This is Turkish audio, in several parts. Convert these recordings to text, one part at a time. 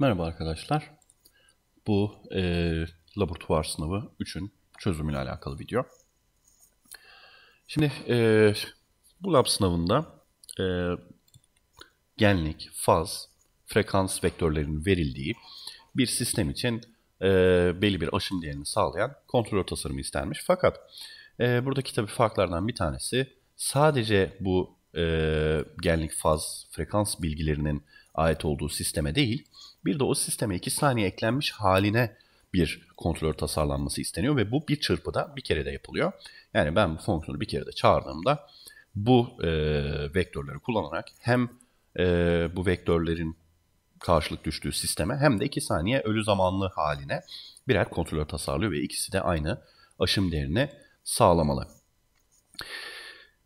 Merhaba arkadaşlar. Bu e, laboratuvar sınavı 3'ün çözümüyle alakalı video. Şimdi e, bu lab sınavında e, genlik, faz, frekans vektörlerinin verildiği bir sistem için e, belli bir aşım değerini sağlayan kontrol tasarımı istenmiş. Fakat e, buradaki tabii farklardan bir tanesi sadece bu e, genlik, faz, frekans bilgilerinin ait olduğu sisteme değil, bir de o sisteme 2 saniye eklenmiş haline bir kontrolör tasarlanması isteniyor ve bu bir çırpıda bir kere de yapılıyor. Yani ben bu fonksiyonu bir kere de çağırdığımda bu e, vektörleri kullanarak hem e, bu vektörlerin karşılık düştüğü sisteme hem de 2 saniye ölü zamanlı haline birer kontrolör tasarlıyor ve ikisi de aynı aşım değerini sağlamalı.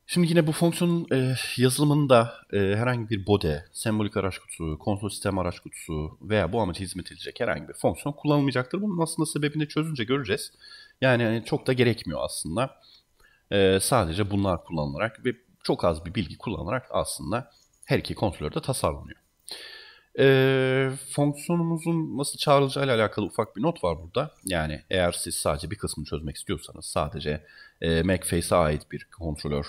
Şimdi yine bu fonksiyonun e, yazılımında e, herhangi bir bode, sembolik araç kutusu, konsol sistem araç kutusu veya bu amaca hizmet edecek herhangi bir fonksiyon kullanılmayacaktır. Bunun aslında sebebini çözünce göreceğiz. Yani hani, çok da gerekmiyor aslında. E, sadece bunlar kullanılarak ve çok az bir bilgi kullanılarak aslında her iki kontrolör de tasarlanıyor. E, fonksiyonumuzun nasıl çağrılacağı ile alakalı ufak bir not var burada. Yani eğer siz sadece bir kısmını çözmek istiyorsanız sadece e, Macface'e ait bir kontrolör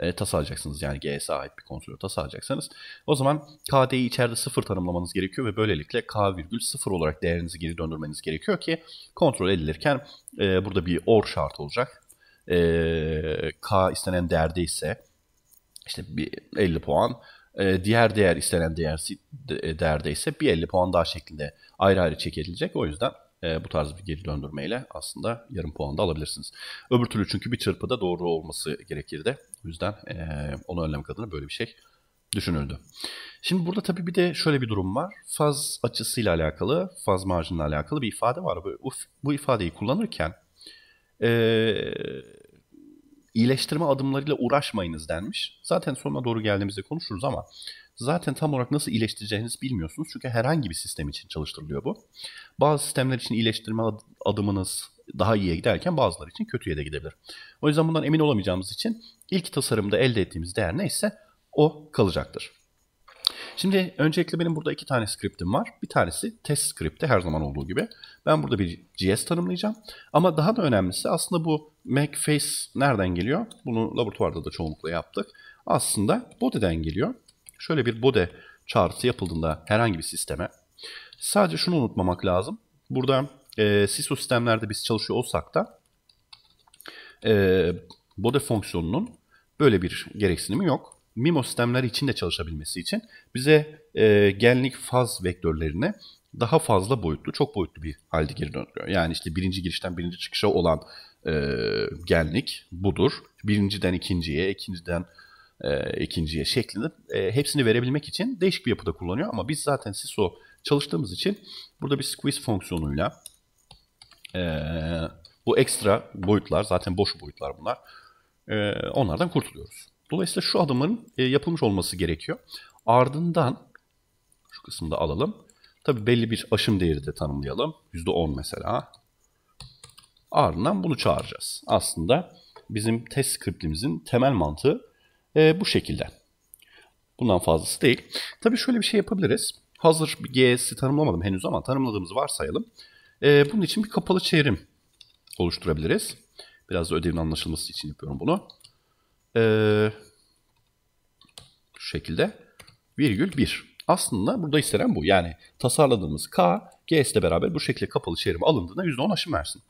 e, tasarlayacaksınız. Yani G'ye sahip bir kontrolü tasarlayacaksanız. O zaman KD'yi içeride sıfır tanımlamanız gerekiyor ve böylelikle K virgül sıfır olarak değerinizi geri döndürmeniz gerekiyor ki kontrol edilirken e, burada bir OR şart olacak. E, K istenen değerde ise işte bir 50 puan, e, diğer değer istenen e, değer, değerde ise bir 50 puan daha şeklinde ayrı ayrı çekilecek. O yüzden e, bu tarz bir geri döndürmeyle aslında yarım puan da alabilirsiniz. Öbür türlü çünkü bir çırpıda doğru olması gerekirdi. O yüzden e, onu önlemek adına böyle bir şey düşünüldü. Şimdi burada tabii bir de şöyle bir durum var. Faz açısıyla alakalı, faz marjinle alakalı bir ifade var. Bu, bu ifadeyi kullanırken e, iyileştirme adımlarıyla uğraşmayınız denmiş. Zaten sonuna doğru geldiğimizde konuşuruz ama zaten tam olarak nasıl iyileştireceğiniz bilmiyorsunuz. Çünkü herhangi bir sistem için çalıştırılıyor bu. Bazı sistemler için iyileştirme adımınız daha iyiye giderken bazıları için kötüye de gidebilir. O yüzden bundan emin olamayacağımız için ilk tasarımda elde ettiğimiz değer neyse o kalacaktır. Şimdi öncelikle benim burada iki tane skriptim var. Bir tanesi test skripti her zaman olduğu gibi. Ben burada bir JS tanımlayacağım. Ama daha da önemlisi aslında bu face nereden geliyor? Bunu laboratuvarda da çoğunlukla yaptık. Aslında Body'den geliyor. Şöyle bir bode çağrısı yapıldığında herhangi bir sisteme sadece şunu unutmamak lazım. Burada e, SISO sistemlerde biz çalışıyor olsak da e, bode fonksiyonunun böyle bir gereksinimi yok. MIMO sistemleri için de çalışabilmesi için bize e, genlik faz vektörlerini daha fazla boyutlu, çok boyutlu bir halde geri döndürüyor. Yani işte birinci girişten birinci çıkışa olan e, genlik budur. Birinciden ikinciye, ikinciden e, ikinciye şeklinde e, hepsini verebilmek için değişik bir yapıda kullanıyor. Ama biz zaten SISO çalıştığımız için burada bir squeeze fonksiyonuyla e, bu ekstra boyutlar zaten boş boyutlar bunlar e, onlardan kurtuluyoruz. Dolayısıyla şu adımın e, yapılmış olması gerekiyor. Ardından şu kısımda alalım. tabi belli bir aşım değeri de tanımlayalım. %10 mesela. Ardından bunu çağıracağız. Aslında bizim test skriptimizin temel mantığı e, bu şekilde. Bundan fazlası değil. Tabii şöyle bir şey yapabiliriz. Hazır bir GS'i tanımlamadım henüz ama tanımladığımızı varsayalım. E, bunun için bir kapalı çevrim oluşturabiliriz. Biraz da ödevin anlaşılması için yapıyorum bunu. E, şu şekilde virgül 1. Aslında burada istenen bu. Yani tasarladığımız K, GS ile beraber bu şekilde kapalı çevrimi alındığında %10 aşım versin.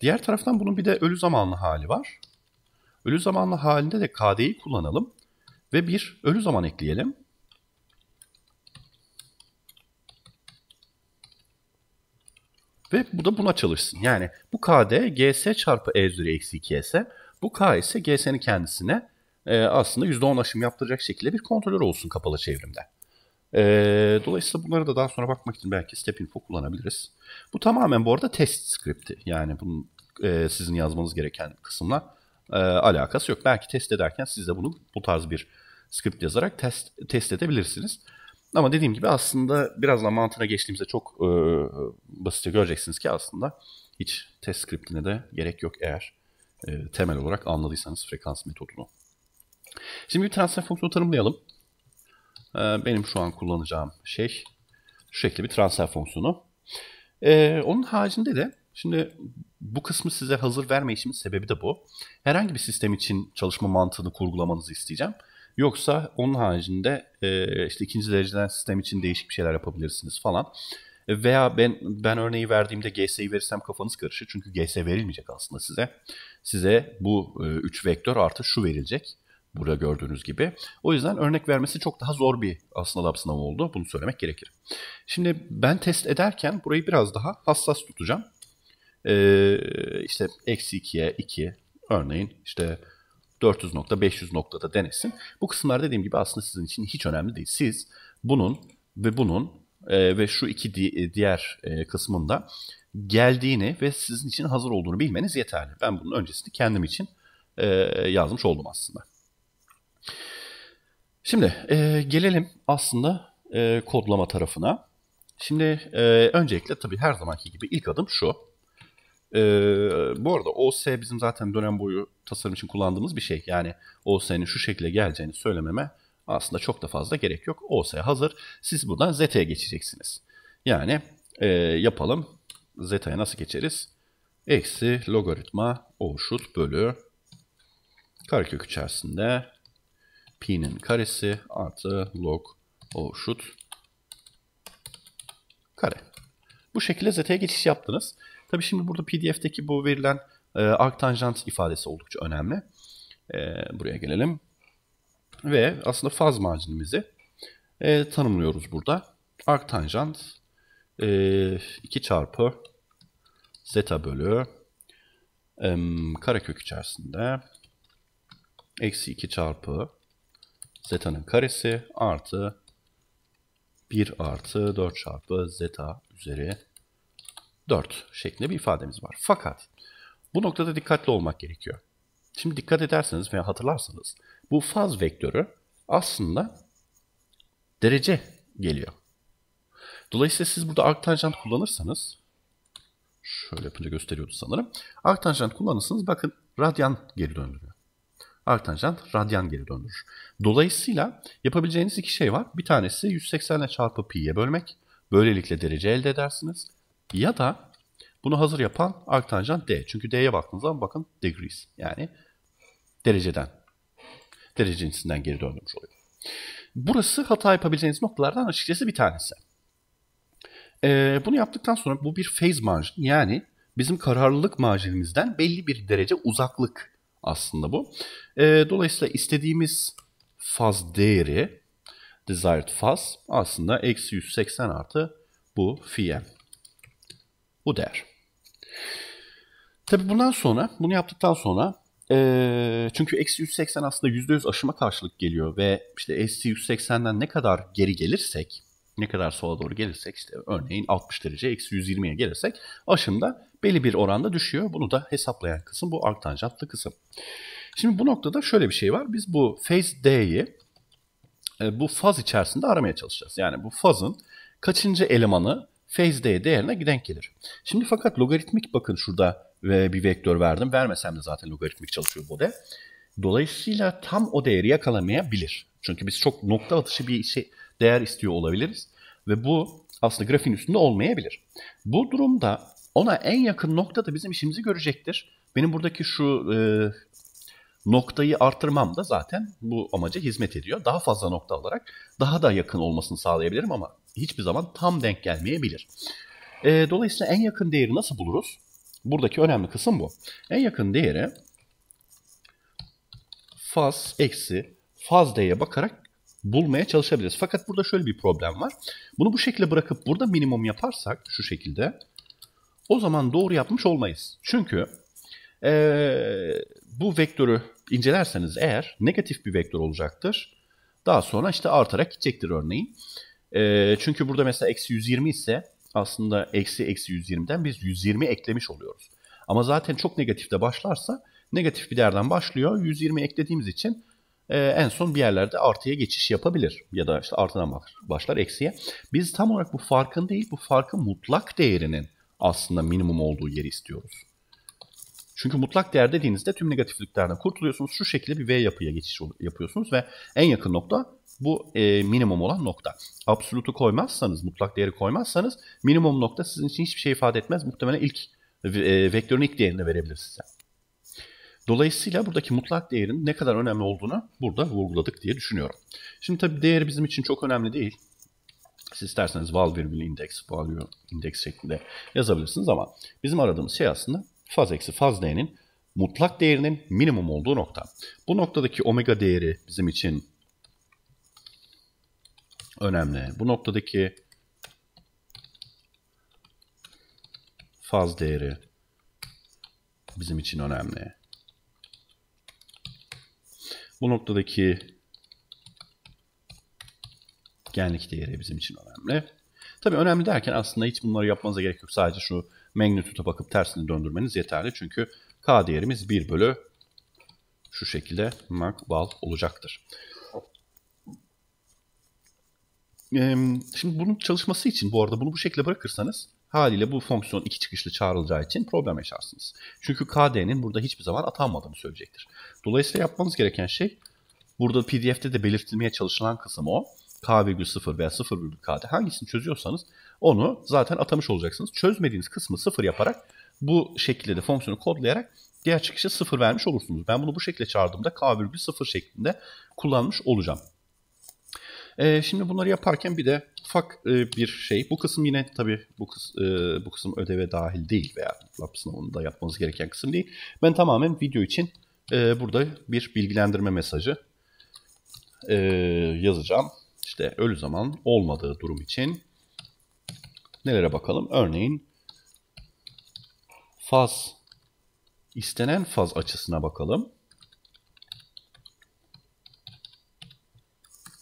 Diğer taraftan bunun bir de ölü zamanlı hali var. Ölü zamanlı halinde de KD'yi kullanalım ve bir ölü zaman ekleyelim. Ve bu da buna çalışsın. Yani bu KD GS çarpı E üzeri eksi 2 ise bu K ise GS'nin kendisine e, aslında %10 aşım yaptıracak şekilde bir kontrolör olsun kapalı çevrimde. E, dolayısıyla bunları da daha sonra bakmak için belki step info kullanabiliriz. Bu tamamen bu arada test skripti. Yani bunun e, sizin yazmanız gereken kısımlar e, alakası yok. Belki test ederken siz de bunu bu tarz bir script yazarak test, test edebilirsiniz. Ama dediğim gibi aslında birazdan mantığına geçtiğimizde çok e, basitçe göreceksiniz ki aslında hiç test scriptine de gerek yok eğer e, temel olarak anladıysanız frekans metodunu. Şimdi bir transfer fonksiyonu tanımlayalım. E, benim şu an kullanacağım şey şu şekilde bir transfer fonksiyonu. E, onun haricinde de Şimdi bu kısmı size hazır vermeyişimin sebebi de bu. Herhangi bir sistem için çalışma mantığını kurgulamanızı isteyeceğim. Yoksa onun haricinde e, işte ikinci dereceden sistem için değişik bir şeyler yapabilirsiniz falan. E, veya ben ben örneği verdiğimde GS'yi verirsem kafanız karışır. Çünkü GS verilmeyecek aslında size. Size bu 3 e, vektör artı şu verilecek. Burada gördüğünüz gibi. O yüzden örnek vermesi çok daha zor bir aslında lab sınavı oldu. Bunu söylemek gerekir. Şimdi ben test ederken burayı biraz daha hassas tutacağım e, işte eksi 2'ye 2 örneğin işte 400 nokta 500 noktada denesin. Bu kısımlar dediğim gibi aslında sizin için hiç önemli değil. Siz bunun ve bunun e, ve şu iki di- e, diğer e, kısmında geldiğini ve sizin için hazır olduğunu bilmeniz yeterli. Ben bunun öncesini kendim için e, yazmış oldum aslında. Şimdi e, gelelim aslında e, kodlama tarafına. Şimdi e, öncelikle tabii her zamanki gibi ilk adım şu. Ee, bu arada OS bizim zaten dönem boyu tasarım için kullandığımız bir şey. Yani OS'nin şu şekilde geleceğini söylememe aslında çok da fazla gerek yok. OS hazır. Siz buradan Zeta'ya geçeceksiniz. Yani e, yapalım. Zeta'ya nasıl geçeriz? Eksi logaritma overshoot bölü karekök içerisinde pi'nin karesi artı log overshoot kare. Bu şekilde Zeta'ya geçiş yaptınız. Tabi şimdi burada PDF'deki bu verilen e, arktanjant ifadesi oldukça önemli. E, buraya gelelim. Ve aslında faz macinimizi e, tanımlıyoruz burada. Arktanjant e, çarpı zeta bölü e, karekök içerisinde eksi 2 çarpı zeta'nın karesi artı 1 artı 4 çarpı zeta üzeri 4 şeklinde bir ifademiz var. Fakat bu noktada dikkatli olmak gerekiyor. Şimdi dikkat ederseniz veya hatırlarsanız bu faz vektörü aslında derece geliyor. Dolayısıyla siz burada arktanjant kullanırsanız şöyle yapınca gösteriyordu sanırım. Arktanjant kullanırsanız bakın radyan geri döndürüyor. Arktanjant radyan geri döndürür. Dolayısıyla yapabileceğiniz iki şey var. Bir tanesi 180 ile çarpı pi'ye bölmek. Böylelikle derece elde edersiniz. Ya da bunu hazır yapan arktanjant D. Çünkü D'ye baktığınız zaman bakın degrees yani dereceden, derece cinsinden geri döndürmüş oluyor. Burası hata yapabileceğiniz noktalardan açıkçası bir tanesi. Ee, bunu yaptıktan sonra bu bir phase margin yani bizim kararlılık marjinimizden belli bir derece uzaklık aslında bu. Ee, dolayısıyla istediğimiz faz değeri, desired faz aslında eksi 180 artı bu phi bu değer. Tabi bundan sonra, bunu yaptıktan sonra e, çünkü eksi 180 aslında %100 aşıma karşılık geliyor ve işte eksi 180'den ne kadar geri gelirsek, ne kadar sola doğru gelirsek işte örneğin 60 derece eksi 120'ye gelirsek aşımda belli bir oranda düşüyor. Bunu da hesaplayan kısım bu arktanjantlı kısım. Şimdi bu noktada şöyle bir şey var. Biz bu phase D'yi bu faz içerisinde aramaya çalışacağız. Yani bu fazın kaçıncı elemanı phase d değerine denk gelir. Şimdi fakat logaritmik bakın şurada e, bir vektör verdim. Vermesem de zaten logaritmik çalışıyor bu de. Dolayısıyla tam o değeri yakalamayabilir. Çünkü biz çok nokta atışı bir şey, değer istiyor olabiliriz. Ve bu aslında grafiğin üstünde olmayabilir. Bu durumda ona en yakın nokta da bizim işimizi görecektir. Benim buradaki şu e, noktayı artırmam da zaten bu amaca hizmet ediyor. Daha fazla nokta alarak daha da yakın olmasını sağlayabilirim ama hiçbir zaman tam denk gelmeyebilir. E, dolayısıyla en yakın değeri nasıl buluruz? Buradaki önemli kısım bu. En yakın değeri faz eksi faz d'ye bakarak bulmaya çalışabiliriz. Fakat burada şöyle bir problem var. Bunu bu şekilde bırakıp burada minimum yaparsak şu şekilde o zaman doğru yapmış olmayız. Çünkü ee, bu vektörü incelerseniz eğer negatif bir vektör olacaktır. Daha sonra işte artarak gidecektir örneğin. E, çünkü burada mesela eksi 120 ise aslında eksi eksi 120'den biz 120 eklemiş oluyoruz. Ama zaten çok negatifte başlarsa negatif bir değerden başlıyor. 120 eklediğimiz için e, en son bir yerlerde artıya geçiş yapabilir. Ya da işte artadan başlar eksiye. Biz tam olarak bu farkın değil bu farkın mutlak değerinin aslında minimum olduğu yeri istiyoruz. Çünkü mutlak değer dediğinizde tüm negatifliklerden kurtuluyorsunuz. Şu şekilde bir V yapıya geçiş yapıyorsunuz ve en yakın nokta bu e, minimum olan nokta. Absolutu koymazsanız, mutlak değeri koymazsanız minimum nokta sizin için hiçbir şey ifade etmez. Muhtemelen ilk e, vektörün ilk değerini verebilir size. Dolayısıyla buradaki mutlak değerin ne kadar önemli olduğunu burada vurguladık diye düşünüyorum. Şimdi tabii değer bizim için çok önemli değil. Siz isterseniz val virgül index, value index şeklinde yazabilirsiniz ama bizim aradığımız şey aslında faz eksi faz d'nin mutlak değerinin minimum olduğu nokta. Bu noktadaki omega değeri bizim için önemli. Bu noktadaki faz değeri bizim için önemli. Bu noktadaki genlik değeri bizim için önemli. Tabii önemli derken aslında hiç bunları yapmanıza gerek yok. Sadece şu magnitude'a bakıp tersini döndürmeniz yeterli. Çünkü k değerimiz 1 bölü şu şekilde mag makbal olacaktır şimdi bunun çalışması için bu arada bunu bu şekilde bırakırsanız haliyle bu fonksiyon iki çıkışlı çağrılacağı için problem yaşarsınız. Çünkü KD'nin burada hiçbir zaman atanmadığını söyleyecektir. Dolayısıyla yapmanız gereken şey burada PDF'de de belirtilmeye çalışılan kısım o. k 0 veya 0 0,KD hangisini çözüyorsanız onu zaten atamış olacaksınız. Çözmediğiniz kısmı 0 yaparak bu şekilde de fonksiyonu kodlayarak diğer çıkışa 0 vermiş olursunuz. Ben bunu bu şekilde çağırdığımda k 0 şeklinde kullanmış olacağım. E, şimdi bunları yaparken bir de ufak e, bir şey. Bu kısım yine tabii bu, kıs, e, bu kısım ödeve dahil değil veya lab sınavında yapmanız gereken kısım değil. Ben tamamen video için e, burada bir bilgilendirme mesajı e, yazacağım. İşte ölü zaman olmadığı durum için nelere bakalım? Örneğin faz istenen faz açısına bakalım.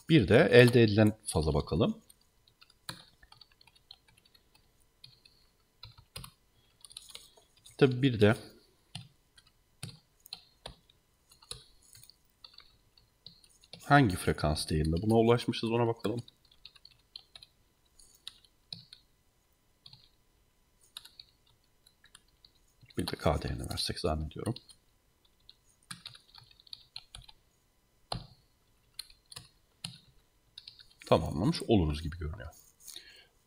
Bir de elde edilen faza bakalım. Tabi bir de hangi frekans değerinde buna ulaşmışız ona bakalım. Bir de K değerini versek zannediyorum. tamamlamış oluruz gibi görünüyor.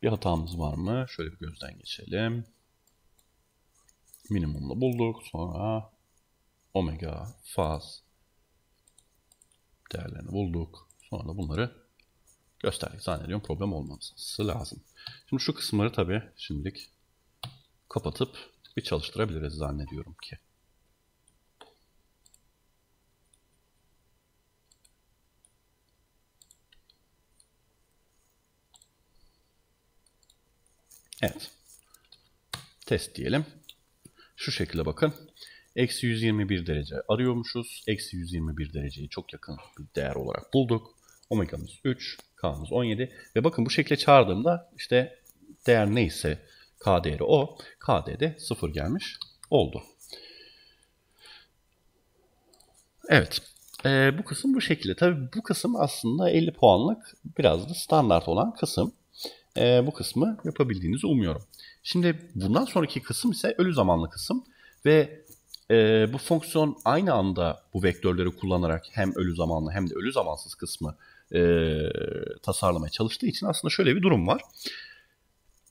Bir hatamız var mı? Şöyle bir gözden geçelim. Minimumla bulduk. Sonra omega, faz değerlerini bulduk. Sonra da bunları gösterdik. Zannediyorum problem olmaması lazım. Şimdi şu kısımları tabii şimdilik kapatıp bir çalıştırabiliriz zannediyorum ki. Evet. Test diyelim. Şu şekilde bakın. Eksi 121 derece arıyormuşuz. Eksi 121 dereceyi çok yakın bir değer olarak bulduk. Omega'mız 3, K'mız 17. Ve bakın bu şekle çağırdığımda işte değer neyse K değeri o. K de 0 gelmiş oldu. Evet. E, bu kısım bu şekilde. Tabii bu kısım aslında 50 puanlık biraz da standart olan kısım e, bu kısmı yapabildiğinizi umuyorum. Şimdi bundan sonraki kısım ise ölü zamanlı kısım ve e, bu fonksiyon aynı anda bu vektörleri kullanarak hem ölü zamanlı hem de ölü zamansız kısmı e, tasarlamaya çalıştığı için aslında şöyle bir durum var.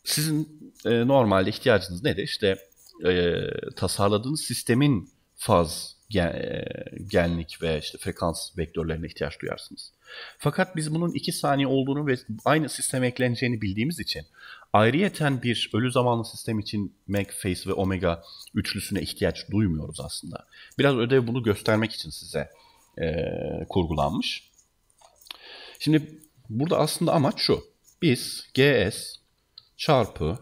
Sizin e, normalde ihtiyacınız nedir? İşte e, tasarladığınız sistemin faz gen, e, genlik ve işte frekans vektörlerine ihtiyaç duyarsınız. Fakat biz bunun 2 saniye olduğunu ve aynı sisteme ekleneceğini bildiğimiz için ayrıyeten bir ölü zamanlı sistem için Mac, Face ve Omega üçlüsüne ihtiyaç duymuyoruz aslında. Biraz ödev bunu göstermek için size e, kurgulanmış. Şimdi burada aslında amaç şu. Biz GS çarpı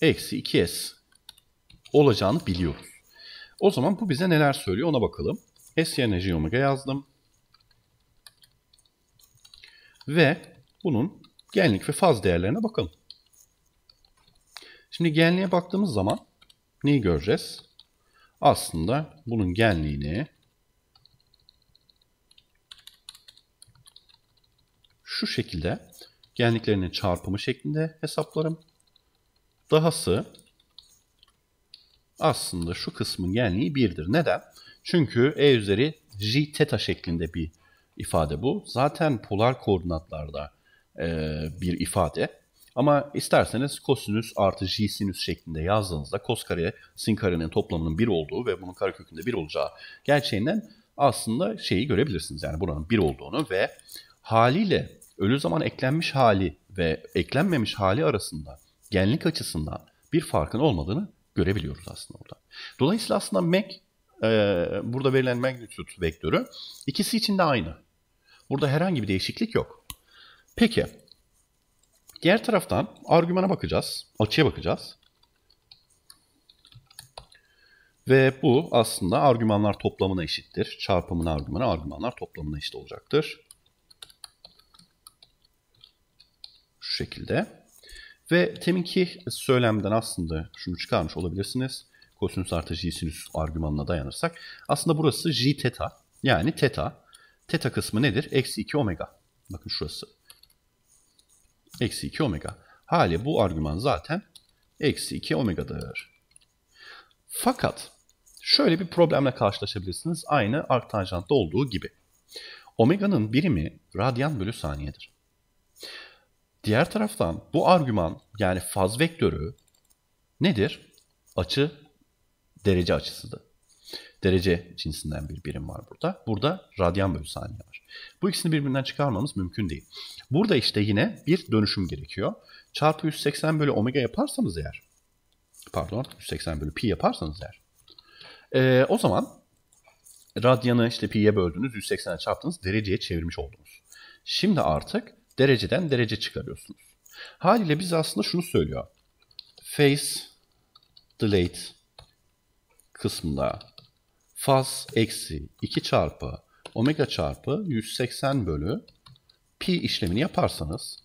eksi 2S olacağını biliyoruz. O zaman bu bize neler söylüyor ona bakalım. S yerine J omega yazdım. Ve bunun genlik ve faz değerlerine bakalım. Şimdi genliğe baktığımız zaman neyi göreceğiz? Aslında bunun genliğini şu şekilde genliklerinin çarpımı şeklinde hesaplarım. Dahası aslında şu kısmın genliği 1'dir. Neden? Çünkü E üzeri J teta şeklinde bir ifade bu. Zaten polar koordinatlarda e, bir ifade. Ama isterseniz kosinüs artı j sinüs şeklinde yazdığınızda kos kare sin karenin toplamının 1 olduğu ve bunun karekökünde 1 olacağı gerçeğinden aslında şeyi görebilirsiniz. Yani buranın 1 olduğunu ve haliyle ölü zaman eklenmiş hali ve eklenmemiş hali arasında genlik açısından bir farkın olmadığını görebiliyoruz aslında orada. Dolayısıyla aslında Mac, e, burada verilen magnitude vektörü ikisi için de aynı. Burada herhangi bir değişiklik yok. Peki, diğer taraftan argümana bakacağız, açıya bakacağız. Ve bu aslında argümanlar toplamına eşittir. Çarpımın argümanı argümanlar toplamına eşit olacaktır. Şu şekilde. Ve teminki söylemden aslında şunu çıkarmış olabilirsiniz. Kosinüs artı j sinüs argümanına dayanırsak. Aslında burası j teta yani teta. Teta kısmı nedir? Eksi 2 omega. Bakın şurası. Eksi 2 omega. Hali bu argüman zaten eksi 2 omegadır. Fakat şöyle bir problemle karşılaşabilirsiniz. Aynı arc olduğu gibi. Omega'nın birimi radyan bölü saniyedir. Diğer taraftan bu argüman yani faz vektörü nedir? Açı derece açısıdır. Derece cinsinden bir birim var burada. Burada radyan bölü saniye var. Bu ikisini birbirinden çıkarmamız mümkün değil. Burada işte yine bir dönüşüm gerekiyor. Çarpı 180 bölü omega yaparsanız eğer, pardon 180 bölü pi yaparsanız eğer, ee, o zaman radyanı işte pi'ye böldünüz, 180'e çarptınız, dereceye çevirmiş oldunuz. Şimdi artık dereceden derece çıkarıyorsunuz. Haliyle biz aslında şunu söylüyor. Phase delete kısmında faz eksi 2 çarpı omega çarpı 180 bölü pi işlemini yaparsanız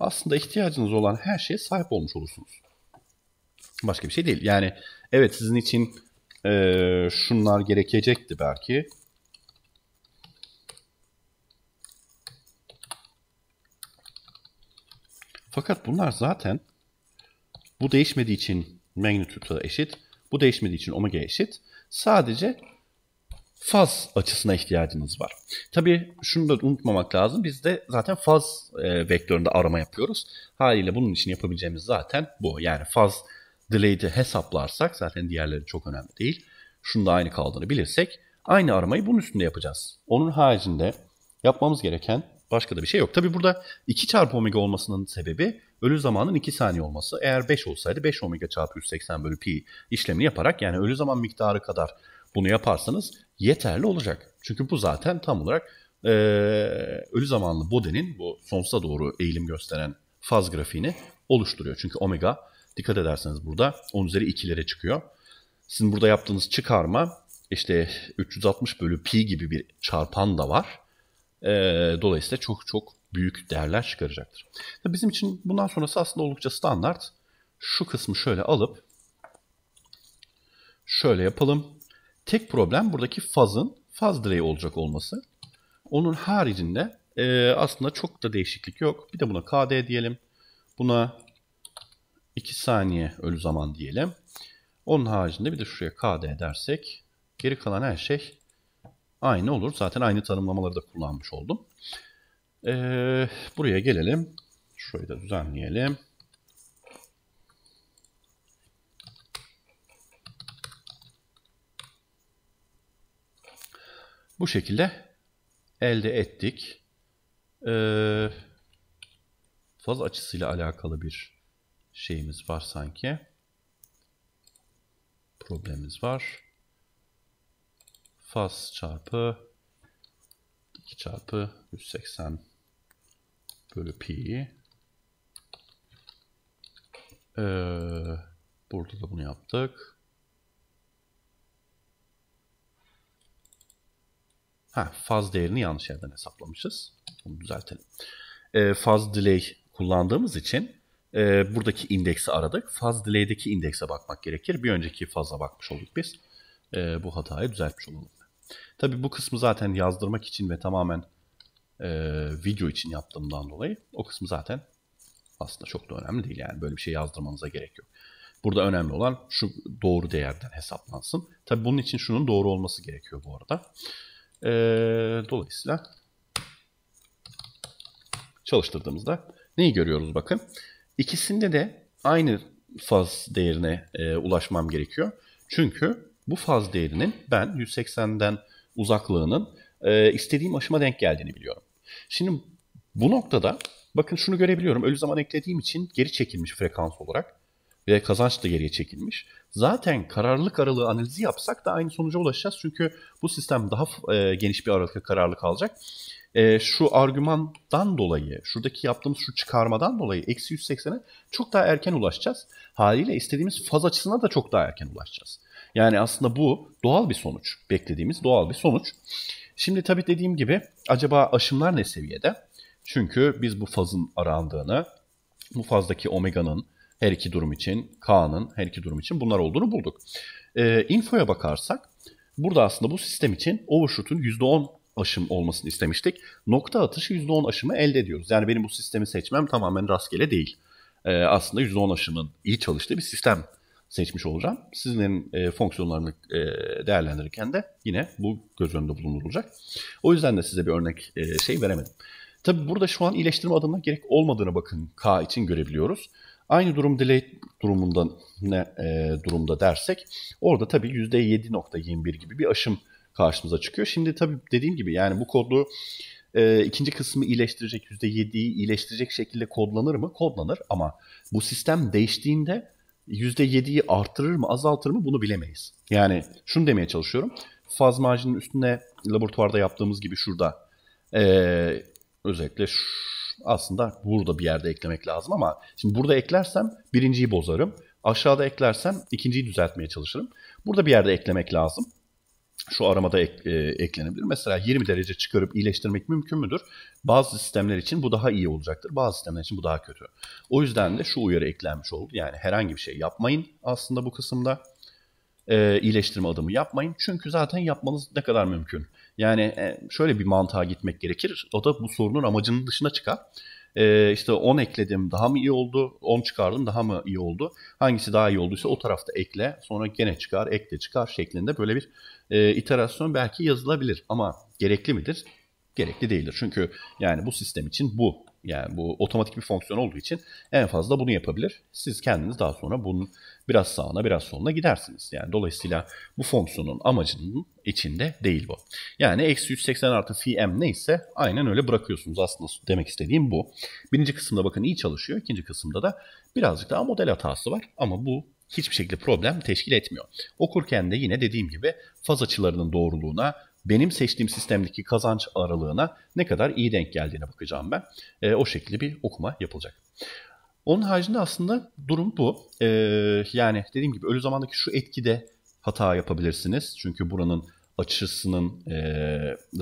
aslında ihtiyacınız olan her şeye sahip olmuş olursunuz. Başka bir şey değil. Yani evet sizin için e, şunlar gerekecekti belki Fakat bunlar zaten bu değişmediği için magnitude'a eşit, bu değişmediği için omega eşit. Sadece faz açısına ihtiyacınız var. Tabii şunu da unutmamak lazım. Biz de zaten faz e, vektöründe arama yapıyoruz. Haliyle bunun için yapabileceğimiz zaten bu. Yani faz delay'i hesaplarsak zaten diğerleri çok önemli değil. Şunda aynı kaldığını bilirsek aynı aramayı bunun üstünde yapacağız. Onun haricinde yapmamız gereken Başka da bir şey yok. Tabi burada 2 çarpı omega olmasının sebebi ölü zamanın 2 saniye olması. Eğer 5 olsaydı 5 omega çarpı 180 bölü pi işlemini yaparak yani ölü zaman miktarı kadar bunu yaparsanız yeterli olacak. Çünkü bu zaten tam olarak e, ölü zamanlı bodenin bu sonsuza doğru eğilim gösteren faz grafiğini oluşturuyor. Çünkü omega dikkat ederseniz burada 10 üzeri 2'lere çıkıyor. Sizin burada yaptığınız çıkarma işte 360 bölü pi gibi bir çarpan da var. E, dolayısıyla çok çok büyük değerler çıkaracaktır. Bizim için bundan sonrası aslında oldukça standart. Şu kısmı şöyle alıp şöyle yapalım. Tek problem buradaki fazın faz direği olacak olması. Onun haricinde e, aslında çok da değişiklik yok. Bir de buna KD diyelim. Buna 2 saniye ölü zaman diyelim. Onun haricinde bir de şuraya KD dersek geri kalan her şey aynı olur. Zaten aynı tanımlamaları da kullanmış oldum. Ee, buraya gelelim. Şurayı da düzenleyelim. Bu şekilde elde ettik. Ee, faz açısıyla alakalı bir şeyimiz var sanki. Problemimiz var faz çarpı 2 çarpı 180 bölü pi. Ee, burada da bunu yaptık. Ha, faz değerini yanlış yerden hesaplamışız. Bunu düzeltelim. Ee, faz delay kullandığımız için e, buradaki indeksi aradık. Faz delay'deki indekse bakmak gerekir. Bir önceki fazla bakmış olduk biz. E, bu hatayı düzeltmiş olalım. Tabi bu kısmı zaten yazdırmak için ve tamamen e, video için yaptığımdan dolayı o kısmı zaten aslında çok da önemli değil. Yani böyle bir şey yazdırmanıza gerek yok. Burada önemli olan şu doğru değerden hesaplansın. Tabi bunun için şunun doğru olması gerekiyor bu arada. E, dolayısıyla çalıştırdığımızda neyi görüyoruz bakın. İkisinde de aynı faz değerine e, ulaşmam gerekiyor. Çünkü bu faz değerinin ben 180'den uzaklığının e, istediğim aşıma denk geldiğini biliyorum. Şimdi bu noktada bakın şunu görebiliyorum. Ölü zaman eklediğim için geri çekilmiş frekans olarak ve kazanç da geriye çekilmiş. Zaten kararlılık aralığı analizi yapsak da aynı sonuca ulaşacağız. Çünkü bu sistem daha e, geniş bir aralıkta kararlılık alacak. E, şu argümandan dolayı, şuradaki yaptığımız şu çıkarmadan dolayı eksi 180'e çok daha erken ulaşacağız. Haliyle istediğimiz faz açısına da çok daha erken ulaşacağız. Yani aslında bu doğal bir sonuç. Beklediğimiz doğal bir sonuç. Şimdi tabii dediğim gibi acaba aşımlar ne seviyede? Çünkü biz bu fazın arandığını, bu fazdaki omega'nın her iki durum için, K'nın her iki durum için bunlar olduğunu bulduk. E, infoya bakarsak burada aslında bu sistem için overshoot'un %10 aşım olmasını istemiştik. Nokta atışı %10 aşımı elde ediyoruz. Yani benim bu sistemi seçmem tamamen rastgele değil. E, aslında %10 aşımın iyi çalıştığı bir sistem seçmiş olacağım. Sizlerin e, fonksiyonlarını e, değerlendirirken de yine bu göz önünde bulundurulacak. O yüzden de size bir örnek e, şey veremedim. Tabi burada şu an iyileştirme adımına gerek olmadığını bakın K için görebiliyoruz. Aynı durum delay durumundan ne e, durumda dersek orada tabii %7.21 gibi bir aşım karşımıza çıkıyor. Şimdi tabii dediğim gibi yani bu kodu e, ikinci kısmı iyileştirecek %7'yi iyileştirecek şekilde kodlanır mı? Kodlanır ama bu sistem değiştiğinde %7'yi artırır mı azaltır mı bunu bilemeyiz. Yani şunu demeye çalışıyorum. Faz marjinin üstüne laboratuvarda yaptığımız gibi şurada ee, özellikle şu, aslında burada bir yerde eklemek lazım ama şimdi burada eklersem birinciyi bozarım. Aşağıda eklersem ikinciyi düzeltmeye çalışırım. Burada bir yerde eklemek lazım şu aramada ek, e, eklenebilir. Mesela 20 derece çıkarıp iyileştirmek mümkün müdür? Bazı sistemler için bu daha iyi olacaktır. Bazı sistemler için bu daha kötü. O yüzden de şu uyarı eklenmiş oldu. Yani herhangi bir şey yapmayın aslında bu kısımda. E, iyileştirme adımı yapmayın. Çünkü zaten yapmanız ne kadar mümkün. Yani e, şöyle bir mantığa gitmek gerekir. O da bu sorunun amacının dışına çıkar e, işte 10 ekledim daha mı iyi oldu, 10 çıkardım daha mı iyi oldu, hangisi daha iyi olduysa o tarafta ekle, sonra gene çıkar, ekle çıkar şeklinde böyle bir e, iterasyon belki yazılabilir ama gerekli midir? Gerekli değildir. Çünkü yani bu sistem için bu yani bu otomatik bir fonksiyon olduğu için en fazla bunu yapabilir. Siz kendiniz daha sonra bunun Biraz sağına biraz soluna gidersiniz. Yani dolayısıyla bu fonksiyonun amacının içinde değil bu. Yani eksi 180 artı phi m neyse aynen öyle bırakıyorsunuz aslında demek istediğim bu. Birinci kısımda bakın iyi çalışıyor. ikinci kısımda da birazcık daha model hatası var. Ama bu hiçbir şekilde problem teşkil etmiyor. Okurken de yine dediğim gibi faz açılarının doğruluğuna, benim seçtiğim sistemdeki kazanç aralığına ne kadar iyi denk geldiğine bakacağım ben. E, o şekilde bir okuma yapılacak. Onun haricinde aslında durum bu. Ee, yani dediğim gibi ölü zamandaki şu etkide hata yapabilirsiniz. Çünkü buranın açısının e,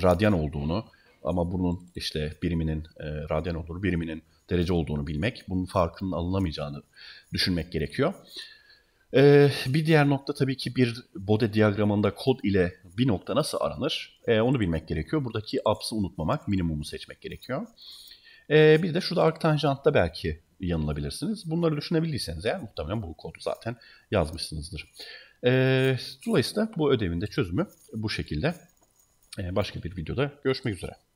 radyan olduğunu ama bunun işte biriminin e, radyan olur, biriminin derece olduğunu bilmek, bunun farkının alınamayacağını düşünmek gerekiyor. Ee, bir diğer nokta tabii ki bir bode diyagramında kod ile bir nokta nasıl aranır ee, onu bilmek gerekiyor. Buradaki apsı unutmamak, minimumu seçmek gerekiyor. Ee, bir de şurada arc tanjantta belki yanılabilirsiniz. Bunları düşünebildiyseniz eğer muhtemelen bu kodu zaten yazmışsınızdır. E, dolayısıyla bu ödevin de çözümü bu şekilde. E, başka bir videoda görüşmek üzere.